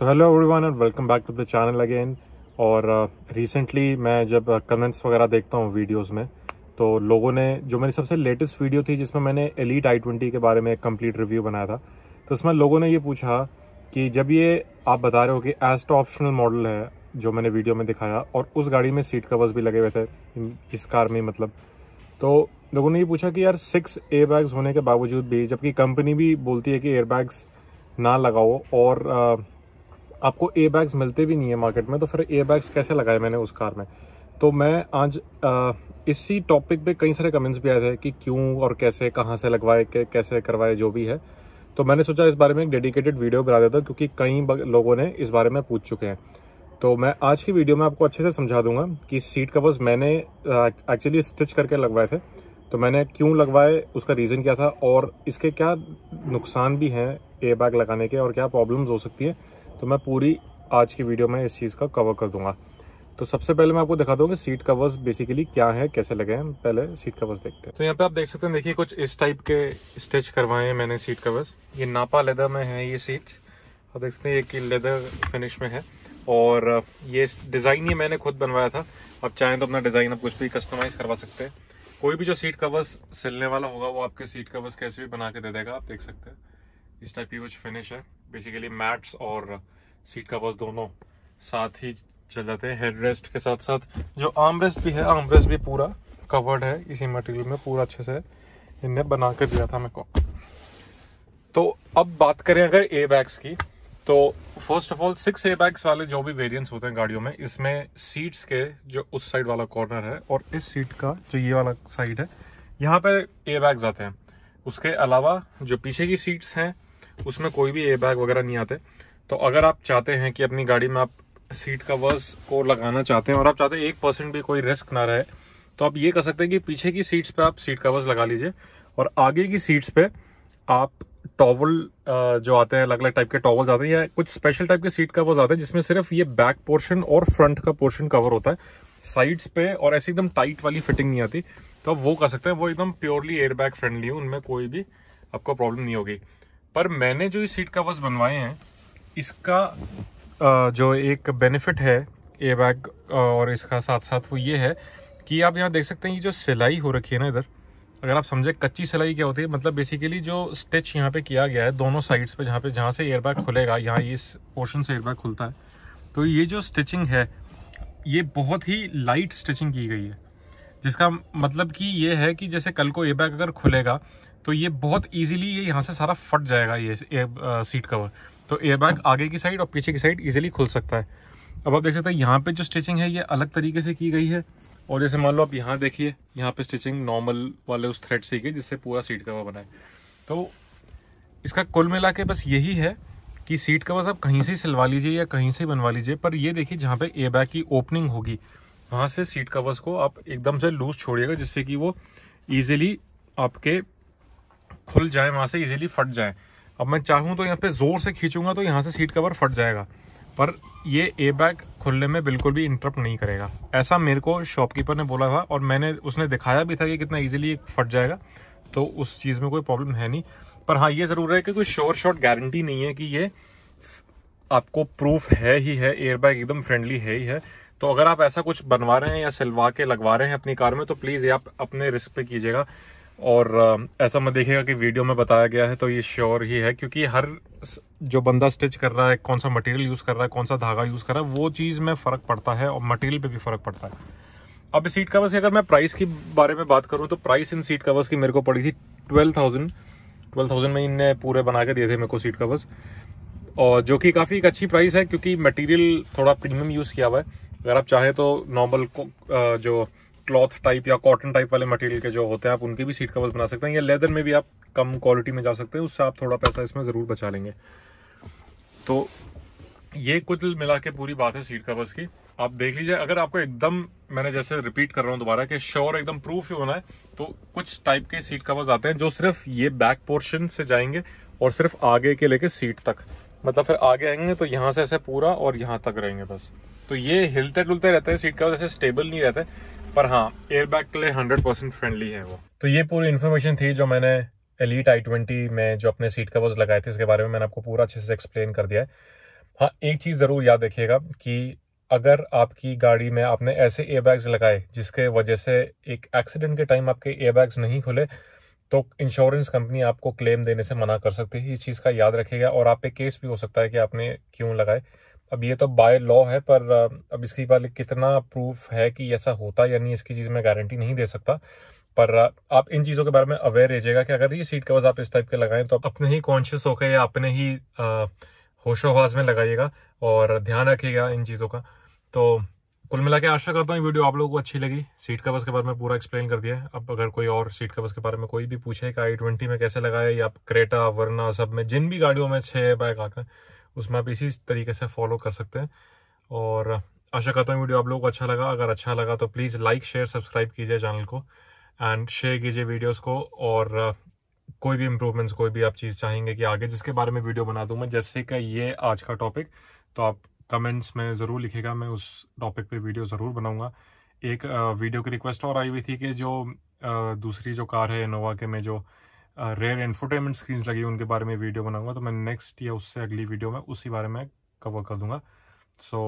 so hello everyone and welcome back to the channel again और recently uh, मैं जब comments uh, वगैरह देखता हूँ वीडियोस में तो लोगों ने जो मेरी सबसे लेटेस्ट वीडियो थी जिसमें मैंने एलिट आई ट्वेंटी के बारे में एक कम्प्लीट रिव्यू बनाया था तो उसमें लोगों ने ये पूछा कि जब ये आप बता रहे हो कि एस्ट ऑप्शनल मॉडल है जो मैंने वीडियो में दिखाया और उस गाड़ी में सीट कवर्स भी लगे हुए थे इस कार में मतलब तो लोगों ने ये पूछा कि यार सिक्स एयर बैग्स होने के बावजूद भी जबकि कंपनी भी बोलती है कि एयर बैग्स ना लगाओ और uh, आपको ए बैग्स मिलते भी नहीं है मार्केट में तो फिर ए बैग्स कैसे लगाए मैंने उस कार में तो मैं आज आ, इसी टॉपिक पे कई सारे कमेंट्स भी आए थे कि क्यों और कैसे कहाँ से लगवाए कैसे करवाए जो भी है तो मैंने सोचा इस बारे में एक डेडिकेटेड वीडियो बना देता क्योंकि कई लोगों ने इस बारे में पूछ चुके हैं तो मैं आज की वीडियो में आपको अच्छे से समझा दूंगा कि सीट कवर्स मैंने एक्चुअली स्टिच करके लगवाए थे तो मैंने क्यों लगवाए उसका रीज़न क्या था और इसके क्या नुकसान भी हैं ए बैग लगाने के और क्या प्रॉब्लम्स हो सकती है तो मैं पूरी आज की वीडियो में इस चीज़ का कवर कर दूंगा तो सबसे पहले मैं आपको दिखा दूँ कि सीट कवर्स बेसिकली क्या है कैसे लगे हैं पहले सीट कवर्स देखते हैं तो यहाँ पे आप देख सकते हैं देखिए कुछ इस टाइप के स्टिच करवाए हैं मैंने सीट कवर्स ये नापा लेदर में है ये सीट आप देख सकते हैं ये कि लेदर फिनिश में है और ये डिज़ाइन ही मैंने खुद बनवाया था आप चाहें तो अपना डिज़ाइन आप कुछ भी कस्टमाइज़ करवा सकते हैं कोई भी जो सीट कवर्स सिलने वाला होगा वो आपके सीट कवर्स कैसे भी बना के दे देगा आप देख सकते हैं इस टाइप की कुछ फिनिश है बेसिकली मैट्स और सीट कवर्स दोनों साथ ही चल जाते हैं हेड रेस्ट के साथ साथ जो आर्म रेस्ट भी है आर्म रेस्ट भी पूरा कवर्ड है इसी मटेरियल में पूरा अच्छे से इनने बना कर दिया था मेरे को तो अब बात करें अगर ए बैग्स की तो first of all six airbags वाले जो भी वेरियंट्स होते हैं गाड़ियों में इसमें सीट्स के जो उस साइड वाला कॉर्नर है और इस सीट का जो ये वाला साइड है यहाँ पे ए बैग्स आते हैं उसके अलावा जो पीछे की सीट्स हैं उसमें कोई भी एयर बैग वगैरह नहीं आते तो अगर आप चाहते हैं कि अपनी गाड़ी में आप सीट कवर्स को लगाना चाहते हैं और आप चाहते हैं एक परसेंट भी कोई रिस्क ना रहे तो आप ये कर सकते हैं कि पीछे की सीट्स पे आप सीट कवर्स लगा लीजिए और आगे की सीट्स पे आप टॉवल जो आते हैं अलग अलग टाइप के टॉवल्स आते हैं या कुछ स्पेशल टाइप के सीट कवर्स आते हैं जिसमें सिर्फ ये बैक पोर्शन और फ्रंट का पोर्शन कवर होता है साइड्स पे और ऐसे एकदम टाइट वाली फिटिंग नहीं आती तो आप वो कर सकते हैं वो एकदम प्योरली एयरबैग फ्रेंडली है उनमें कोई भी आपको प्रॉब्लम नहीं होगी पर मैंने जो ये सीट कवर्स बनवाए हैं इसका जो एक बेनिफिट है ए बैग और इसका साथ साथ वो ये है कि आप यहाँ देख सकते हैं कि जो सिलाई हो रखी है ना इधर अगर आप समझे कच्ची सिलाई क्या होती है मतलब बेसिकली जो स्टिच यहाँ पे किया गया है दोनों साइड्स पे जहाँ पे जहाँ से एयरबैग खुलेगा यहाँ ये पोर्शन से एयरबैग खुलता है तो ये जो स्टिचिंग है ये बहुत ही लाइट स्टिचिंग की गई है जिसका मतलब कि ये है कि जैसे कल को ए बैग अगर खुलेगा तो ये बहुत इजीली ये यहाँ से सारा फट जाएगा ये आ, सीट कवर तो एयर बैग आगे की साइड और पीछे की साइड इजीली खुल सकता है अब आप देख सकते हैं यहाँ पे जो स्टिचिंग है ये अलग तरीके से की गई है और जैसे मान लो आप यहाँ देखिए यहाँ पे स्टिचिंग नॉर्मल वाले उस थ्रेड से की जिससे पूरा सीट कवर बनाए तो इसका कुल मिला के बस यही है कि सीट कवर आप कहीं से ही सिलवा लीजिए या कहीं से बनवा लीजिए पर ये देखिए जहाँ पे एयर बैग की ओपनिंग होगी वहाँ से सीट कवर्स को आप एकदम से लूज छोड़िएगा जिससे कि वो ईजिली आपके खुल जाए वहाँ से ईजिली फट जाए अब मैं चाहूँ तो यहाँ पे ज़ोर से खींचूंगा तो यहाँ से सीट कवर फट जाएगा पर ये ए बैग खुलने में बिल्कुल भी इंटरप्ट नहीं करेगा ऐसा मेरे को शॉपकीपर ने बोला था और मैंने उसने दिखाया भी था कि कितना ईजिली फट जाएगा तो उस चीज़ में कोई प्रॉब्लम है नहीं पर हाँ ये ज़रूर है कि कोई शोर शॉट गारंटी नहीं है कि ये आपको प्रूफ है ही है एयरबैग एकदम फ्रेंडली है ही है तो अगर आप ऐसा कुछ बनवा रहे हैं या सिलवा के लगवा रहे हैं अपनी कार में तो प्लीज़ ये आप अपने रिस्क पे कीजिएगा और ऐसा मत देखिएगा कि वीडियो में बताया गया है तो ये श्योर ही है क्योंकि हर जो बंदा स्टिच कर रहा है कौन सा मटेरियल यूज़ कर रहा है कौन सा धागा यूज़ कर रहा है वो चीज़ में फ़र्क पड़ता है और मटेरियल पे भी फ़र्क पड़ता है अब सीट कवर्स की अगर मैं प्राइस के बारे में बात करूँ तो प्राइस इन सीट कवर्स की मेरे को पड़ी थी ट्वेल्व थाउजेंड ट्वेल्व थाउजेंड में इनने पूरे बना के दिए थे मेरे को सीट कवर्स और जो कि काफ़ी एक अच्छी प्राइस है क्योंकि मटेरियल थोड़ा प्रीमियम यूज़ किया हुआ है अगर आप चाहें तो नॉर्मल जो क्लॉथ टाइप या कॉटन टाइप वाले मटेरियल के जो होते हैं आप उनके भी सीट कवर्स बना सकते हैं या लेदर में भी आप कम क्वालिटी में जा सकते हैं उससे आप थोड़ा पैसा इसमें ज़रूर बचा लेंगे तो ये कुछ मिला के पूरी बात है सीट कवर्स की आप देख लीजिए अगर आपको एकदम मैंने जैसे रिपीट कर रहा हूँ दोबारा कि श्योर एकदम प्रूफ ही होना है तो कुछ टाइप के सीट कवर्स आते हैं जो सिर्फ ये बैक पोर्शन से जाएंगे और सिर्फ आगे के लेके सीट तक मतलब फिर आगे आएंगे तो यहाँ से ऐसे पूरा और यहाँ तक रहेंगे बस तो ये हिलते डुलते रहते हैं सीट का वजह स्टेबल नहीं रहते पर हाँ एयरबैग के लिए हंड्रेड परसेंट फ्रेंडली है वो तो ये पूरी इन्फॉर्मेशन थी जो मैंने एलिट आई ट्वेंटी में जो अपने सीट कवर्स लगाए थे इसके बारे में मैंने आपको पूरा अच्छे से एक्सप्लेन कर दिया है हाँ एक चीज़ ज़रूर याद रखिएगा कि अगर आपकी गाड़ी में आपने ऐसे एयरबैग्स लगाए जिसके वजह से एक एक्सीडेंट के टाइम आपके एयरबैग्स नहीं खुले तो इंश्योरेंस कंपनी आपको क्लेम देने से मना कर सकती है इस चीज़ का याद रखेगा और आप पे केस भी हो सकता है कि आपने क्यों लगाए अब ये तो बाय लॉ है पर अब इसके बाद कितना प्रूफ है कि ऐसा होता या नहीं इसकी चीज़ मैं गारंटी नहीं दे सकता पर आप इन चीज़ों के बारे में अवेयर रहिएगा कि अगर ये सीट कवर्स आप इस टाइप के लगाएं तो आप अपने ही कॉन्शियस होकर या अपने ही होशोहवास में लगाइएगा और ध्यान रखिएगा इन चीज़ों का तो कुल मिला के आशा करता हूँ वीडियो आप लोगों को अच्छी लगी सीट कवर्स के बारे में पूरा एक्सप्लेन कर दिया अब अगर कोई और सीट कवर्स के बारे में कोई भी पूछे कि आई ट्वेंटी में कैसे लगाया या क्रेटा वरना सब में जिन भी गाड़ियों में छः बैग आते हैं उसमें आप इसी तरीके से फॉलो कर सकते हैं और आशा करता हूँ वीडियो आप लोगों को अच्छा लगा अगर अच्छा लगा तो प्लीज़ लाइक शेयर सब्सक्राइब कीजिए चैनल को एंड शेयर कीजिए वीडियोस को और कोई भी इम्प्रूवमेंट्स कोई भी आप चीज़ चाहेंगे कि आगे जिसके बारे में वीडियो बना दूँ मैं जैसे कि ये आज का टॉपिक तो आप कमेंट्स में ज़रूर लिखेगा मैं उस टॉपिक पे वीडियो ज़रूर बनाऊंगा एक वीडियो की रिक्वेस्ट और आई हुई थी कि जो दूसरी जो कार है इनोवा के में जो रेयर इन्फोटेनमेंट स्क्रीन्स लगी उनके बारे में वीडियो बनाऊंगा तो मैं नेक्स्ट या उससे अगली वीडियो में उसी बारे में कवर कर दूंगा so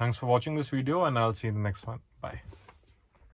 thanks for watching this video and I see in the next one bye